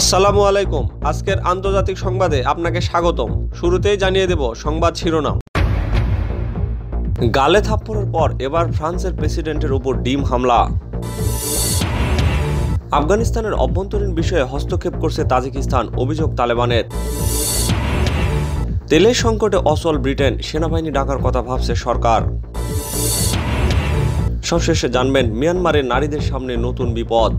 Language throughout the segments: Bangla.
আসসালামু আলাইকুম আজকের আন্তর্জাতিক সংবাদে আপনাকে স্বাগতম শুরুতেই জানিয়ে দেব সংবাদ শিরোনাম গালে থাপ্পড়ের পর এবার ফ্রান্সের প্রেসিডেন্টের উপর ডিম হামলা আফগানিস্তানের অভ্যন্তরীণ বিষয়ে হস্তক্ষেপ করছে তাজিকিস্তান অভিযোগ তালেবানের তেলের সংকটে অচল ব্রিটেন সেনাবাহিনী ডাকার কথা ভাবছে সরকার সবশেষে জানবেন মিয়ানমারের নারীদের সামনে নতুন বিপদ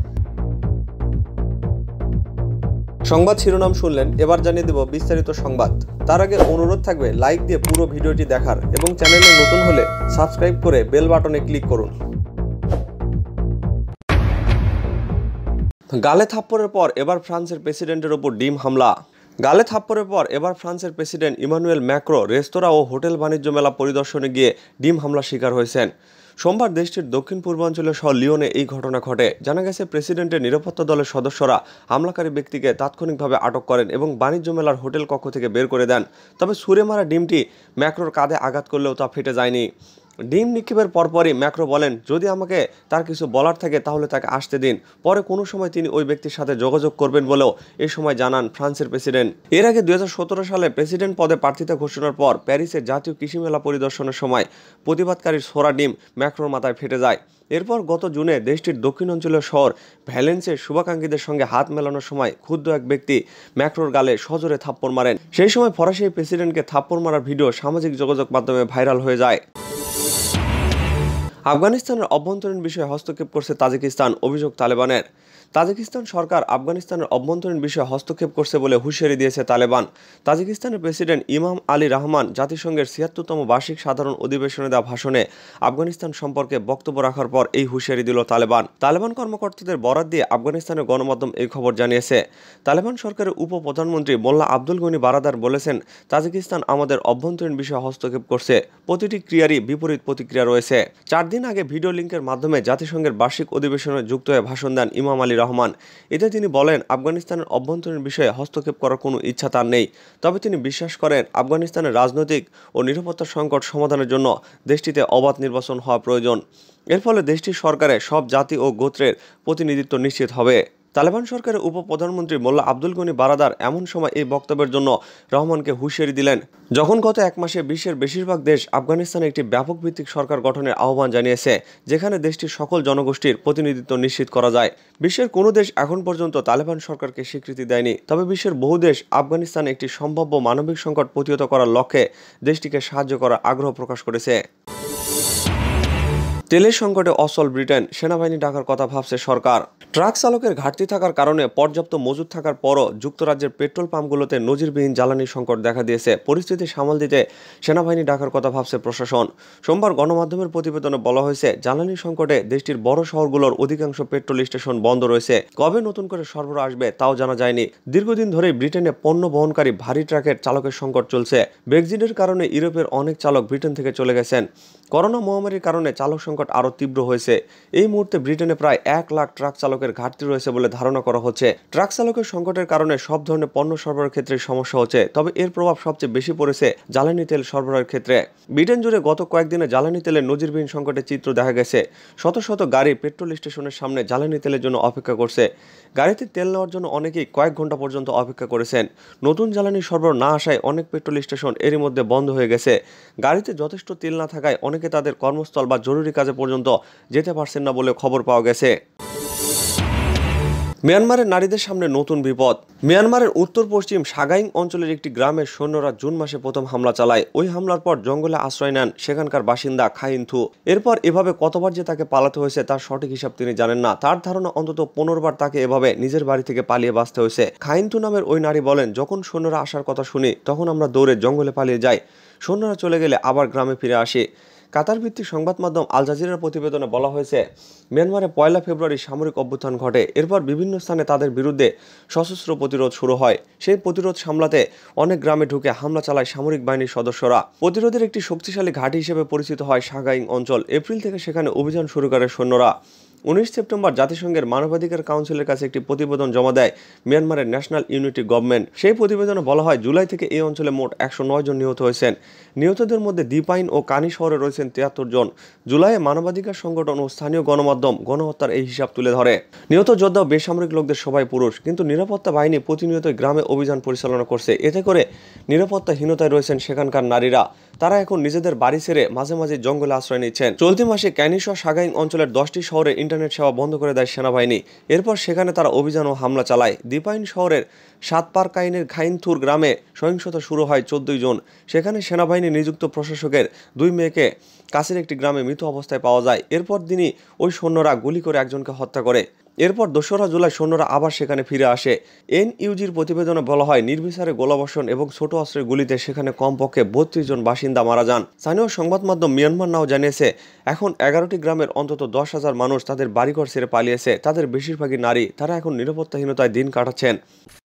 সংবাদ শিরোনাম শুনলেন এবার জানিয়ে দেব বিস্তারিত সংবাদ তার আগে অনুরোধ থাকবে লাইক দিয়ে পুরো ভিডিওটি দেখার এবং চ্যানেলে নতুন হলে সাবস্ক্রাইব করে বেল বাটনে ক্লিক করুন গালে থাপ্পরের পর এবার ফ্রান্সের প্রেসিডেন্টের ওপর ডিম হামলা গালে থাপ্পরের পর এবার ফ্রান্সের প্রেসিডেন্ট ইমানুয়েল ম্যাক্রো রেস্তোরাঁ ও হোটেল বাণিজ্য মেলা পরিদর্শনে গিয়ে ডিম হামলা শিকার হয়েছেন সোমবার দেশটির দক্ষিণ পূর্বাঞ্চলে সহ লিওনে এই ঘটনা ঘটে জানা গেছে প্রেসিডেন্টের নিরাপত্তা দলের সদস্যরা হামলাকারী ব্যক্তিকে তাৎক্ষণিকভাবে আটক করেন এবং বাণিজ্য মেলার হোটেল কক্ষ থেকে বের করে দেন তবে সুরে মারা ডিমটি ম্যাক্রোর কাঁধে আঘাত করলেও তা ফেটে যায়নি ডিম নিক্ষেপের পরপরই ম্যাক্রো বলেন যদি আমাকে তার কিছু বলার থাকে তাহলে তাকে আসতে দিন পরে কোনো সময় তিনি ওই ব্যক্তির সাথে যোগাযোগ করবেন বলেও এ সময় জানান ফ্রান্সের প্রেসিডেন্ট এর আগে দুই সালে প্রেসিডেন্ট পদে প্রার্থিতা ঘোষণার পর প্যারিসের জাতীয় কৃষি মেলা পরিদর্শনের সময় প্রতিবাদকারীর সোরা ডিম ম্যাক্রোর মাথায় ফেটে যায় এরপর গত জুনে দেশটির দক্ষিণ অঞ্চলের শহর ভ্যালেন্সের শুভাকাঙ্ক্ষীদের সঙ্গে হাত মেলানোর সময় ক্ষুদ্র এক ব্যক্তি ম্যাক্রোর গালে সজোরে থাপ্পড় মারেন সেই সময় ফরাসি প্রেসিডেন্টকে থাপ্পড় মারার ভিডিও সামাজিক যোগাযোগ মাধ্যমে ভাইরাল হয়ে যায় আফগানিস্তানের অভ্যন্তরীণ বিষয়ে হস্তক্ষেপ করছে তাজিকিস্তান অভিযোগ তালেবানের তাজিকিস্তান সরকার আফগানিস্তানের অভ্যন্তরীণ বিষয়ে হস্তক্ষেপ করছে বলে হুঁশিয়ারি দিয়েছে তালেবান তাজিকিস্তানের প্রেসিডেন্ট ইমাম আলী রহমান জাতিসংঘের ছিয়াত্তরতম বার্ষিক সাধারণ অধিবেশনে দেওয়া ভাষণে আফগানিস্তান সম্পর্কে বক্তব্য রাখার পর এই হুঁশিয়ারি দিল তালেবান তালেবান কর্মকর্তাদের বরাত দিয়ে আফগানিস্তানের গণমাধ্যম এই খবর জানিয়েছে তালেবান সরকারের উপপ্রধানমন্ত্রী মোল্লা আব্দুল গনি বারাদার বলেছেন তাজিকিস্তান আমাদের অভ্যন্তরীণ বিষয়ে হস্তক্ষেপ করছে প্রতিটি ক্রিয়ারই বিপরীত প্রতিক্রিয়া রয়েছে চার দিন আগে ভিডিও লিঙ্কের মাধ্যমে জাতিসংঘের বার্ষিক অধিবেশনে যুক্ত হয়ে ভাষণ দেন ইমাম আলী রহমান এতে তিনি বলেন আফগানিস্তানের অভ্যন্তরীণ বিষয়ে হস্তক্ষেপ করার কোনো ইচ্ছা তার নেই তবে তিনি বিশ্বাস করেন আফগানিস্তানের রাজনৈতিক ও নিরাপত্তা সংকট সমাধানের জন্য দেশটিতে অবাধ নির্বাচন হওয়া প্রয়োজন এর ফলে দেশটির সরকারে সব জাতি ও গোত্রের প্রতিনিধিত্ব নিশ্চিত হবে তালেবান সরকারের উপপ্রধানমন্ত্রী মোল্লা আব্দুল গনি বারাদার এমন সময় এই বক্তব্যের জন্য রহমানকে হুঁশিয়ারি দিলেন যখন গত এক মাসে বিশ্বের বেশিরভাগ দেশ আফগানিস্তানে একটি ব্যাপক ভিত্তিক সরকার গঠনের আহ্বান জানিয়েছে যেখানে দেশটির সকল জনগোষ্ঠীর প্রতিনিধিত্ব নিশ্চিত করা যায় বিশ্বের কোনো দেশ এখন পর্যন্ত তালেবান সরকারকে স্বীকৃতি দেয়নি তবে বিশ্বের বহু দেশ আফগানিস্তানে একটি সম্ভাব্য মানবিক সংকট প্রতিহত করার লক্ষ্যে দেশটিকে সাহায্য করার আগ্রহ প্রকাশ করেছে তেলের সংকটে অসল ব্রিটেন সেনাবাহিনী ডাকার কথা ভাবছে সরকার ট্রাক চালকের ঘাটতি থাকার কারণে পর্যাপ্ত মজুদ থাকার পরও যুক্তরাজ্যের পেট্রোল পাম্পগুলোতে নজিরবিহীন জ্বালানির সংকট দেখা দিয়েছে পরিস্থিতি সামাল দিতে সেনাবাহিনী ডাকার কথা ভাবছে প্রশাসন সোমবার গণমাধ্যমের প্রতিবেদনে বলা হয়েছে জ্বালানি সংকটে দেশটির বড় শহরগুলোর অধিকাংশ পেট্রোল স্টেশন বন্ধ রয়েছে কবে নতুন করে সরবরাহ আসবে তাও জানা যায়নি দীর্ঘদিন ধরে ব্রিটেনে পণ্য বহনকারী ভারী ট্রাকের চালকের সংকট চলছে ব্রেক্সিটের কারণে ইউরোপের অনেক চালক ব্রিটেন থেকে চলে গেছেন করোনা মহামারীর কারণে চালক সংকট সংকট আরও তীব্র হয়েছে এই মুহূর্তে ব্রিটেনে প্রায় এক লাখ ট্রাক চালকের ঘাটতি রয়েছে বলে ধারণা করা হচ্ছে ট্রাক চালকের সংকটের কারণে সব ধরনের পণ্য সরবরাহের ক্ষেত্রে সমস্যা হচ্ছে তবে এর প্রভাব সবচেয়ে বেশি পড়েছে জ্বালানি তেল সরবরাহের ক্ষেত্রে ব্রিটেন জুড়ে গত কয়েকদিনে জ্বালানি তেলের নজিরবিহীন সংকটের চিত্র দেখা গেছে শত শত গাড়ি পেট্রোল স্টেশনের সামনে জ্বালানি তেলের জন্য অপেক্ষা করছে গাড়িতে তেল নেওয়ার জন্য অনেকেই কয়েক ঘন্টা পর্যন্ত অপেক্ষা করেছেন নতুন জ্বালানি সরবরাহ না আসায় অনেক পেট্রোল স্টেশন এরই মধ্যে বন্ধ হয়ে গেছে গাড়িতে যথেষ্ট তেল না থাকায় অনেকে তাদের কর্মস্থল বা জরুরি কাজ কাজে পর্যন্ত যেতে পারছেন না বলে খবর পাওয়া গেছে মিয়ানমারের নারীদের সামনে নতুন বিপদ মিয়ানমারের উত্তর পশ্চিম সাগাইং অঞ্চলের একটি গ্রামের সৈন্যরা জুন মাসে প্রথম হামলা চালায় ওই হামলার পর জঙ্গলে আশ্রয় নেন সেখানকার বাসিন্দা খাইনথু এরপর এভাবে কতবার যে তাকে পালাতে হয়েছে তার সঠিক হিসাব তিনি জানেন না তার ধারণা অন্তত পনেরোবার তাকে এভাবে নিজের বাড়ি থেকে পালিয়ে বাঁচতে হয়েছে খাইনথু নামের ওই নারী বলেন যখন সৈন্যরা আসার কথা শুনি তখন আমরা দৌড়ে জঙ্গলে পালিয়ে যাই সৈন্যরা চলে গেলে আবার গ্রামে ফিরে আসি কাতার ভিত্তিক সংবাদ মাধ্যম আল জাজিরার প্রতিবেদনে বলা হয়েছে মিয়ানমারে পয়লা ফেব্রুয়ারি সামরিক অভ্যুত্থান ঘটে এরপর বিভিন্ন স্থানে তাদের বিরুদ্ধে সশস্ত্র প্রতিরোধ শুরু হয় সেই প্রতিরোধ সামলাতে অনেক গ্রামে ঢুকে হামলা চালায় সামরিক বাহিনীর সদস্যরা প্রতিরোধের একটি শক্তিশালী ঘাঁটি হিসেবে পরিচিত হয় সাগাইং অঞ্চল এপ্রিল থেকে সেখানে অভিযান শুরু করে সৈন্যরা উনিশ সেপ্টেম্বর জাতিসংঘের মানবাধিকার কাউন্সিলের কাছে একটি প্রতিবেদন জমা দেয় মিয়ানমারের ন্যাশনাল ইউনিটি গভর্নমেন্ট সেই প্রতিবেদনে বলা হয় জুলাই থেকে এই অঞ্চলে মোট একশো জন নিহত হয়েছেন নিহতদের মধ্যে দ্বীপাইন ও কানি শহরে রয়েছেন তিয়াত্তর জন জুলাইয়ে মানবাধিকার সংগঠন ও স্থানীয় গণমাধ্যম গণহত্যার এই হিসাব তুলে ধরে নিহত যোদ্ধা বেসামরিক লোকদের সবাই পুরুষ কিন্তু নিরাপত্তা বাহিনী প্রতিনিয়ত গ্রামে অভিযান পরিচালনা করছে এতে করে নিরাপত্তাহীনতায় রয়েছেন সেখানকার নারীরা তারা এখন নিজেদের বাড়ি ছেড়ে মাঝে মাঝে জঙ্গলে আশ্রয় নিচ্ছেন চলতি মাসে ক্যানিস সাগাইং অঞ্চলের দশটি শহরে ইন্টারনেট সেবা বন্ধ করে দেয় সেনাবাহিনী এরপর সেখানে তারা অভিযান ও হামলা চালায় দীপাইন শহরের সাতপারকাইনের ঘাইনথুর গ্রামে সহিংসতা শুরু হয় চোদ্দই জুন সেখানে সেনাবাহিনী নিযুক্ত প্রশাসকের দুই মেয়েকে কাছের একটি গ্রামে মৃত অবস্থায় পাওয়া যায় এরপর তিনি ওই সৈন্যরা গুলি করে একজনকে হত্যা করে এরপর দোসরা জুলাই সৈন্যরা আবার সেখানে ফিরে আসে এনইউজির প্রতিবেদনে বলা হয় নির্বিচারে গোলাবর্ষণ এবং ছোট অস্ত্রের গুলিতে সেখানে কমপক্ষে বত্রিশ জন বাসিন্দা মারা যান স্থানীয় সংবাদ মাধ্যম মিয়ানমার নাও জানিয়েছে এখন এগারোটি গ্রামের অন্তত দশ হাজার মানুষ তাদের বাড়িঘর ছেড়ে পালিয়েছে তাদের বেশিরভাগই নারী তারা এখন নিরাপত্তাহীনতায় দিন কাটাচ্ছেন